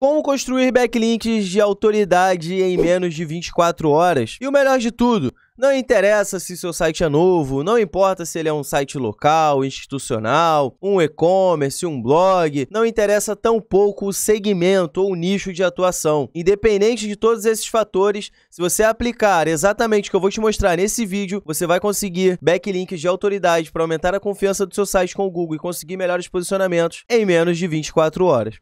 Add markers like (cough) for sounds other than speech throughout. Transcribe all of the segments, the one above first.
Como construir backlinks de autoridade em menos de 24 horas? E o melhor de tudo, não interessa se seu site é novo, não importa se ele é um site local, institucional, um e-commerce, um blog, não interessa tão pouco o segmento ou o nicho de atuação. Independente de todos esses fatores, se você aplicar exatamente o que eu vou te mostrar nesse vídeo, você vai conseguir backlinks de autoridade para aumentar a confiança do seu site com o Google e conseguir melhores posicionamentos em menos de 24 horas.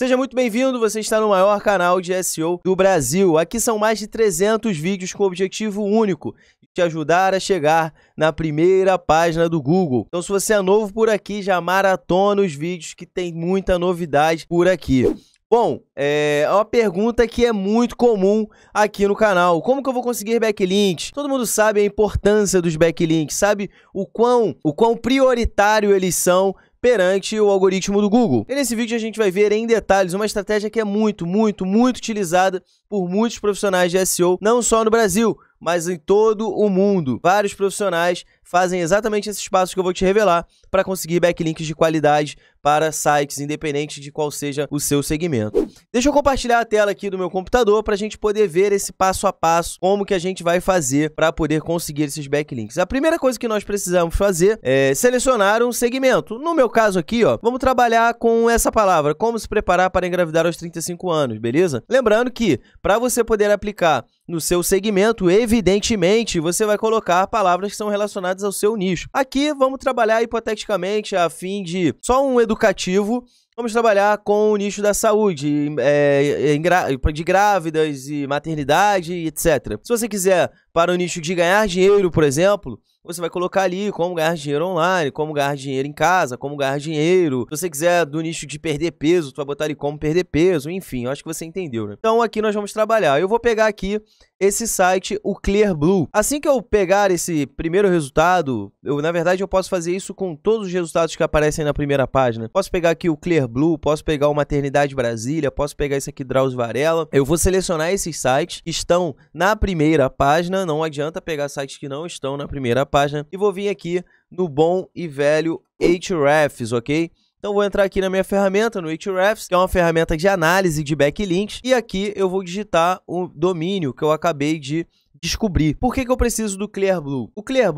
Seja muito bem-vindo, você está no maior canal de SEO do Brasil. Aqui são mais de 300 vídeos com objetivo único, te ajudar a chegar na primeira página do Google. Então se você é novo por aqui, já maratona os vídeos que tem muita novidade por aqui. Bom, é, é uma pergunta que é muito comum aqui no canal. Como que eu vou conseguir backlinks? Todo mundo sabe a importância dos backlinks, sabe o quão, o quão prioritário eles são perante o algoritmo do Google. E nesse vídeo a gente vai ver em detalhes uma estratégia que é muito, muito, muito utilizada por muitos profissionais de SEO, não só no Brasil, mas em todo o mundo. Vários profissionais fazem exatamente esses passos que eu vou te revelar para conseguir backlinks de qualidade para sites, independente de qual seja o seu segmento. Deixa eu compartilhar a tela aqui do meu computador para a gente poder ver esse passo a passo, como que a gente vai fazer para poder conseguir esses backlinks. A primeira coisa que nós precisamos fazer é selecionar um segmento. No meu caso aqui, ó, vamos trabalhar com essa palavra, como se preparar para engravidar aos 35 anos, beleza? Lembrando que para você poder aplicar no seu segmento, evidentemente, você vai colocar palavras que são relacionadas ao seu nicho. Aqui vamos trabalhar hipoteticamente a fim de só um educativo Vamos trabalhar com o nicho da saúde, é, é de grávidas e maternidade, etc. Se você quiser para o nicho de ganhar dinheiro, por exemplo, você vai colocar ali como ganhar dinheiro online, como ganhar dinheiro em casa, como ganhar dinheiro. Se você quiser do nicho de perder peso, tu vai botar ali como perder peso, enfim, eu acho que você entendeu, né? Então aqui nós vamos trabalhar. Eu vou pegar aqui esse site, o Clear Blue. Assim que eu pegar esse primeiro resultado, eu na verdade eu posso fazer isso com todos os resultados que aparecem na primeira página. Posso pegar aqui o Clear Blue, posso pegar o Maternidade Brasília, posso pegar esse aqui Drauzio Varela. Eu vou selecionar esses sites que estão na primeira página, não adianta pegar sites que não estão na primeira página e vou vir aqui no bom e velho hrefs, OK? Então vou entrar aqui na minha ferramenta, no Ahrefs, que é uma ferramenta de análise de backlinks, e aqui eu vou digitar o domínio que eu acabei de descobrir. Por que, que eu preciso do Clear Blue? O Clear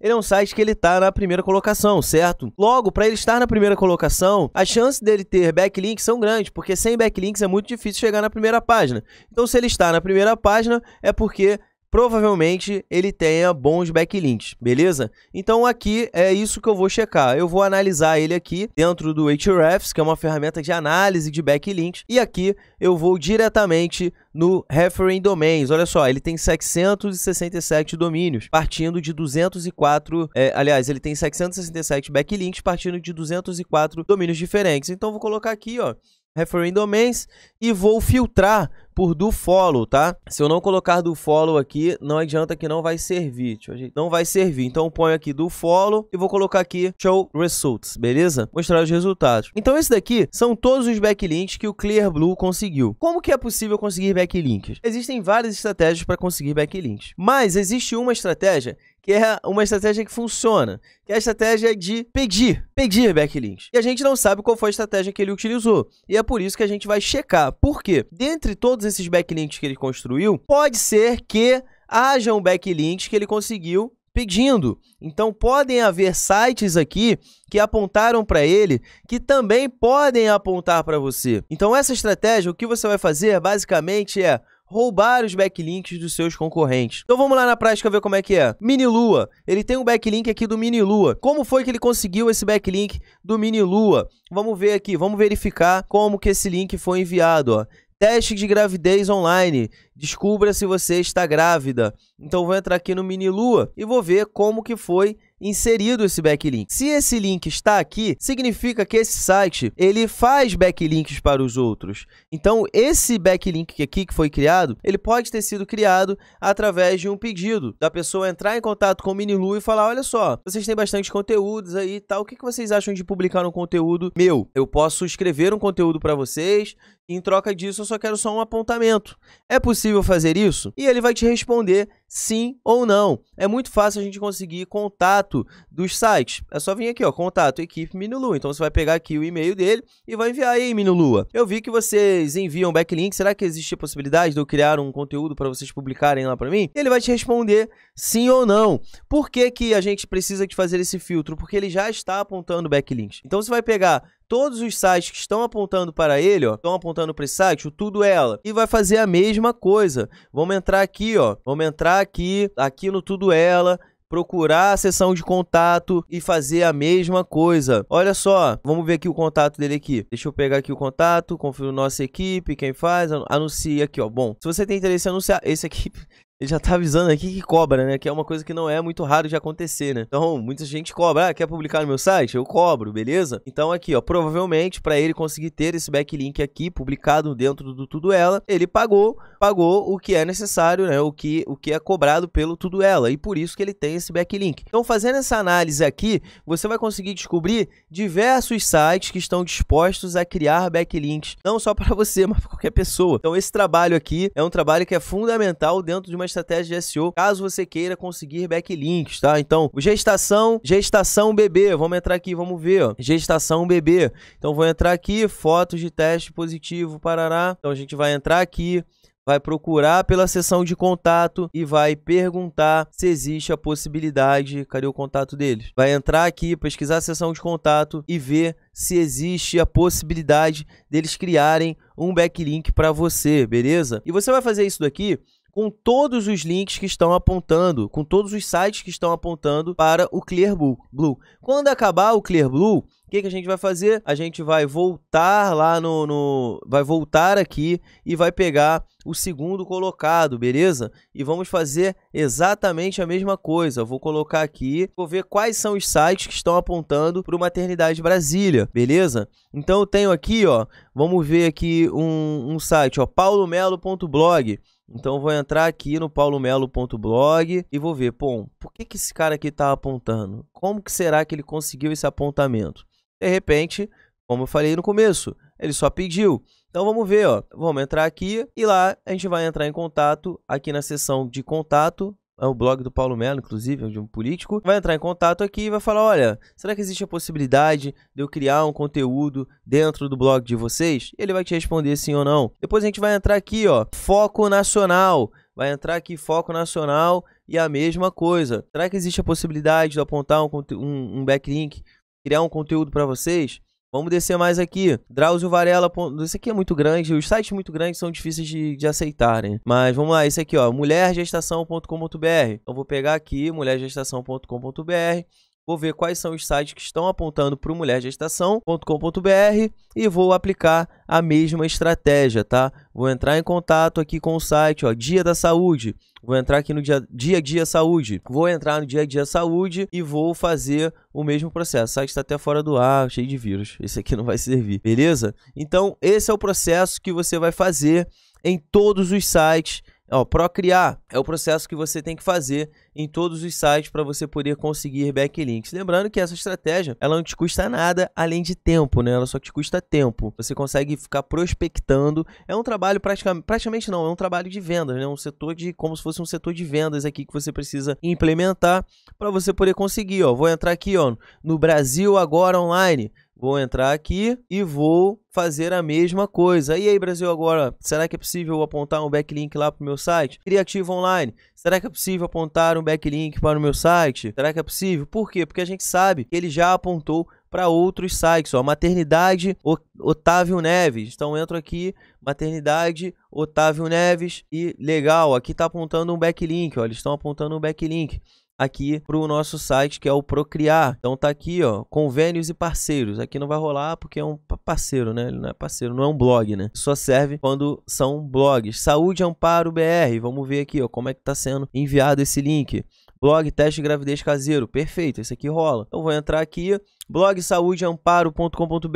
ele é um site que ele está na primeira colocação, certo? Logo, para ele estar na primeira colocação, a chance dele ter backlinks são grandes, porque sem backlinks é muito difícil chegar na primeira página. Então, se ele está na primeira página, é porque provavelmente ele tenha bons backlinks, beleza? Então aqui é isso que eu vou checar. Eu vou analisar ele aqui dentro do Hrefs, que é uma ferramenta de análise de backlinks, e aqui eu vou diretamente no Referring Domains. Olha só, ele tem 767 domínios, partindo de 204, é, aliás, ele tem 767 backlinks partindo de 204 domínios diferentes. Então vou colocar aqui, ó, Referring Domains e vou filtrar por do follow, tá? Se eu não colocar do follow aqui, não adianta que não vai servir. Não vai servir. Então eu ponho aqui do follow e vou colocar aqui show results, beleza? Mostrar os resultados. Então esse daqui são todos os backlinks que o Clearblue conseguiu. Como que é possível conseguir backlinks? Existem várias estratégias para conseguir backlinks, mas existe uma estratégia que é uma estratégia que funciona, que é a estratégia de pedir, pedir backlinks. E a gente não sabe qual foi a estratégia que ele utilizou. E é por isso que a gente vai checar. Por quê? Dentre todos esses backlinks que ele construiu, pode ser que hajam backlinks que ele conseguiu pedindo. Então podem haver sites aqui que apontaram para ele que também podem apontar para você. Então essa estratégia, o que você vai fazer basicamente é roubar os backlinks dos seus concorrentes. Então vamos lá na prática ver como é que é. Mini Lua, ele tem um backlink aqui do Mini Lua. Como foi que ele conseguiu esse backlink do Mini Lua? Vamos ver aqui, vamos verificar como que esse link foi enviado, ó. Teste de gravidez online. Descubra se você está grávida. Então vou entrar aqui no Mini Lua e vou ver como que foi inserido esse backlink. Se esse link está aqui, significa que esse site ele faz backlinks para os outros. Então esse backlink aqui que foi criado, ele pode ter sido criado através de um pedido da pessoa entrar em contato com o Minilu e falar, olha só, vocês têm bastante conteúdos aí e tal, o que, que vocês acham de publicar um conteúdo meu? Eu posso escrever um conteúdo para vocês e em troca disso eu só quero só um apontamento. É possível possível fazer isso? E ele vai te responder sim ou não. É muito fácil a gente conseguir contato dos sites. É só vir aqui, ó, contato equipe Minulua. Então você vai pegar aqui o e-mail dele e vai enviar aí, Minulua. Eu vi que vocês enviam backlink. Será que existe a possibilidade de eu criar um conteúdo para vocês publicarem lá para mim? Ele vai te responder sim ou não. Por que, que a gente precisa de fazer esse filtro? Porque ele já está apontando backlinks. Então você vai pegar todos os sites que estão apontando para ele, ó, estão apontando para esse site, o tudo é ela, e vai fazer a mesma coisa. Vamos entrar aqui, ó, vamos entrar aqui, aqui no Tudo Ela, procurar a seção de contato e fazer a mesma coisa. Olha só, vamos ver aqui o contato dele aqui. Deixa eu pegar aqui o contato, confiro nossa equipe, quem faz, anuncia aqui, ó. Bom, se você tem interesse em anunciar, esse aqui (laughs) ele já tá avisando aqui que cobra, né? Que é uma coisa que não é muito raro de acontecer, né? Então, muita gente cobra. Ah, quer publicar no meu site? Eu cobro, beleza? Então, aqui, ó, provavelmente para ele conseguir ter esse backlink aqui publicado dentro do Tudo Ela, ele pagou, pagou o que é necessário, né? O que, o que é cobrado pelo Tudo Ela. E por isso que ele tem esse backlink. Então, fazendo essa análise aqui, você vai conseguir descobrir diversos sites que estão dispostos a criar backlinks, não só para (laughs) você, mas para qualquer pessoa. Então, esse trabalho aqui é um trabalho que é fundamental dentro de uma estratégia de SEO, caso você queira conseguir backlinks, tá? Então, gestação, gestação bebê, vamos entrar aqui, vamos ver, ó. gestação bebê. Então, vou entrar aqui, fotos de teste positivo, parará. Então, a gente vai entrar aqui, vai procurar pela seção de contato e vai perguntar se existe a possibilidade. Cadê o contato deles? Vai entrar aqui, pesquisar a seção de contato e ver se existe a possibilidade deles criarem um backlink para você, beleza? E você vai fazer isso daqui com todos os links que estão apontando, com todos os sites que estão apontando para o Clear Blue. Quando acabar o Clear Blue, o que, que, a gente vai fazer? A gente vai voltar lá no, no, Vai voltar aqui e vai pegar o segundo colocado, beleza? E vamos fazer exatamente a mesma coisa. vou colocar aqui, vou ver quais são os sites que estão apontando para o Maternidade Brasília, beleza? Então eu tenho aqui, ó, vamos ver aqui um, um site, ó, paulomelo.blog. Então vou entrar aqui no paulomelo.blog e vou ver, pô, por que, que esse cara aqui está apontando? Como que será que ele conseguiu esse apontamento? De repente, como eu falei no começo, ele só pediu. Então vamos ver, ó. Vamos entrar aqui e lá a gente vai entrar em contato aqui na seção de contato é o blog do Paulo Melo, inclusive, é de um político, vai entrar em contato aqui e vai falar: olha, será que existe a possibilidade de eu criar um conteúdo dentro do blog de vocês? Ele vai te responder sim ou não. Depois a gente vai entrar aqui, ó, foco nacional. Vai entrar aqui foco nacional e a mesma coisa. Será que existe a possibilidade de apontar um, um, um backlink, criar um conteúdo para vocês? Vamos descer mais aqui. Drauzio Varela. Isso aqui é muito grande. Os sites muito grandes são difíceis de, de aceitarem. Mas vamos lá. Esse aqui, ó. Mulhergestação.com.br. Então vou pegar aqui, mulhergestação.com.br vou ver quais são os sites que estão apontando para o mulhergestação.com.br e vou aplicar a mesma estratégia, tá? Vou entrar em contato aqui com o site, ó, Dia da Saúde. Vou entrar aqui no dia, dia a dia saúde. Vou entrar no dia a dia saúde e vou fazer o mesmo processo. O site está até fora do ar, cheio de vírus. Esse aqui não vai servir, beleza? Então, esse é o processo que você vai fazer em todos os sites Ó, procriar é o processo que você tem que fazer em todos os sites para você poder conseguir backlinks. Lembrando que essa estratégia, ela não te custa nada além de tempo, né? Ela só te custa tempo. Você consegue ficar prospectando. É um trabalho praticamente, praticamente não, é um trabalho de vendas, né? Um setor de como se fosse um setor de vendas aqui que você precisa implementar para você poder conseguir, ó. Vou entrar aqui, ó, no Brasil agora online Vou entrar aqui e vou fazer a mesma coisa. E aí, Brasil, agora, será que é possível apontar um backlink lá para o meu site? Criativo Online, será que é possível apontar um backlink para o meu site? Será que é possível? Por quê? Porque a gente sabe que ele já apontou para outros sites. Ó, maternidade Otávio Neves. Então entro aqui, maternidade Otávio Neves e legal, aqui está apontando um backlink. Ó, eles estão apontando um backlink aqui para o nosso site que é o Procriar. Então tá aqui, ó, convênios e parceiros. Aqui não vai rolar porque é um parceiro, né? Ele não é parceiro, não é um blog, né? Só serve quando são blogs. Saúde Amparo BR. Vamos ver aqui, ó, como é que tá sendo enviado esse link. Blog teste de gravidez caseiro, perfeito, esse aqui rola. Então vou entrar aqui, blogsaudeamparo.com.br.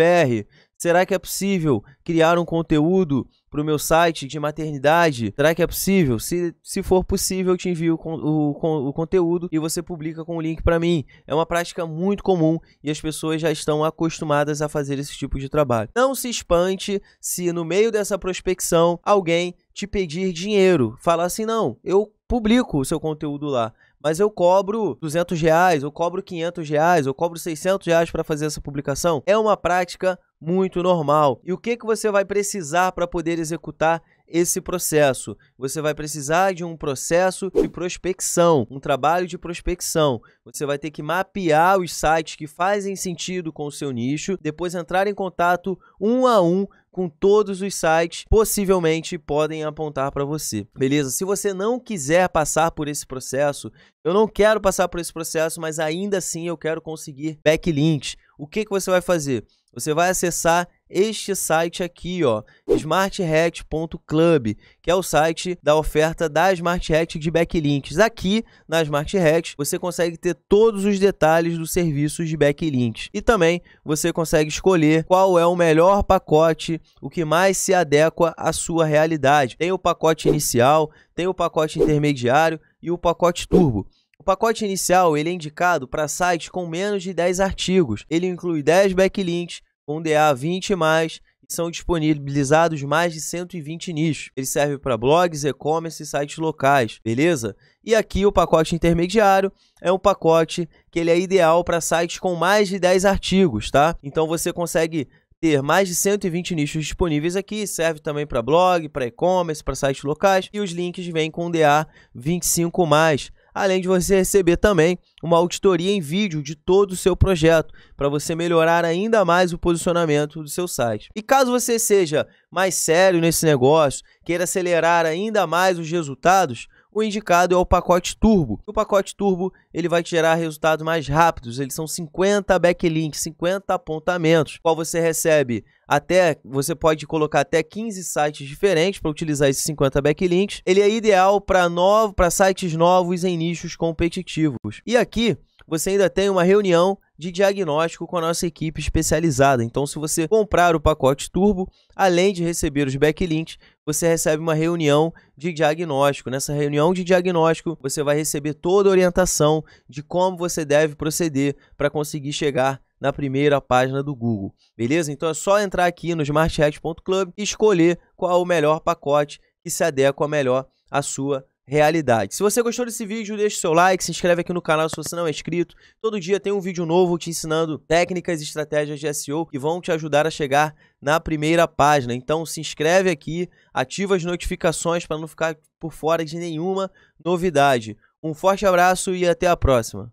Será que é possível criar um conteúdo para o meu site de maternidade? Será que é possível? Se, se for possível, eu te envio o, o, o conteúdo e você publica com o link para mim. É uma prática muito comum e as pessoas já estão acostumadas a fazer esse tipo de trabalho. Não se espante se no meio dessa prospecção alguém te pedir dinheiro, falar assim: não, eu publico o seu conteúdo lá mas eu cobro 200 reais, eu cobro 500 reais, eu cobro 600 reais para fazer essa publicação. É uma prática muito normal. E o que, que você vai precisar para poder executar esse processo. Você vai precisar de um processo de prospecção, um trabalho de prospecção. Você vai ter que mapear os sites que fazem sentido com o seu nicho, depois entrar em contato um a um com todos os sites possivelmente podem apontar para você. Beleza? Se você não quiser passar por esse processo, eu não quero passar por esse processo, mas ainda assim eu quero conseguir backlinks. O que que você vai fazer? você vai acessar este site aqui, ó, smartreact.club, que é o site da oferta da Smart de backlinks. Aqui na Smart você consegue ter todos os detalhes do serviço de backlinks. E também você consegue escolher qual é o melhor pacote, o que mais se adequa à sua realidade. Tem o pacote inicial, tem o pacote intermediário e o pacote turbo. O pacote inicial ele é indicado para sites com menos de 10 artigos. Ele inclui 10 backlinks com DA 20 mais e são disponibilizados mais de 120 nichos. Ele serve para blogs, e-commerce e sites locais, beleza? E aqui o pacote intermediário é um pacote que ele é ideal para sites com mais de 10 artigos, tá? Então você consegue ter mais de 120 nichos disponíveis aqui, serve também para blog, para e-commerce, para sites locais e os links vêm com DA 25 mais além de você receber também uma auditoria em vídeo de todo o seu projeto, para você melhorar ainda mais o posicionamento do seu site. E caso você seja mais sério nesse negócio, queira acelerar ainda mais os resultados, o indicado é o pacote Turbo. O pacote Turbo ele vai te gerar resultados mais rápidos. Eles são 50 backlinks, 50 apontamentos, qual você recebe até você pode colocar até 15 sites diferentes para utilizar esses 50 backlinks. Ele é ideal para novo, para sites novos em nichos competitivos. E aqui você ainda tem uma reunião de diagnóstico com a nossa equipe especializada. Então, se você comprar o pacote Turbo, além de receber os backlinks, você recebe uma reunião de diagnóstico. Nessa reunião de diagnóstico, você vai receber toda a orientação de como você deve proceder para conseguir chegar na primeira página do Google. Beleza? Então é só entrar aqui no smarthack.club e escolher qual o melhor pacote que se adequa melhor à sua realidade. Se você gostou desse vídeo, deixa o seu like, se inscreve aqui no canal se você não é inscrito. Todo dia tem um vídeo novo te ensinando técnicas e estratégias de SEO que vão te ajudar a chegar na primeira página. Então se inscreve aqui, ativa as notificações para não ficar por fora de nenhuma novidade. Um forte abraço e até a próxima.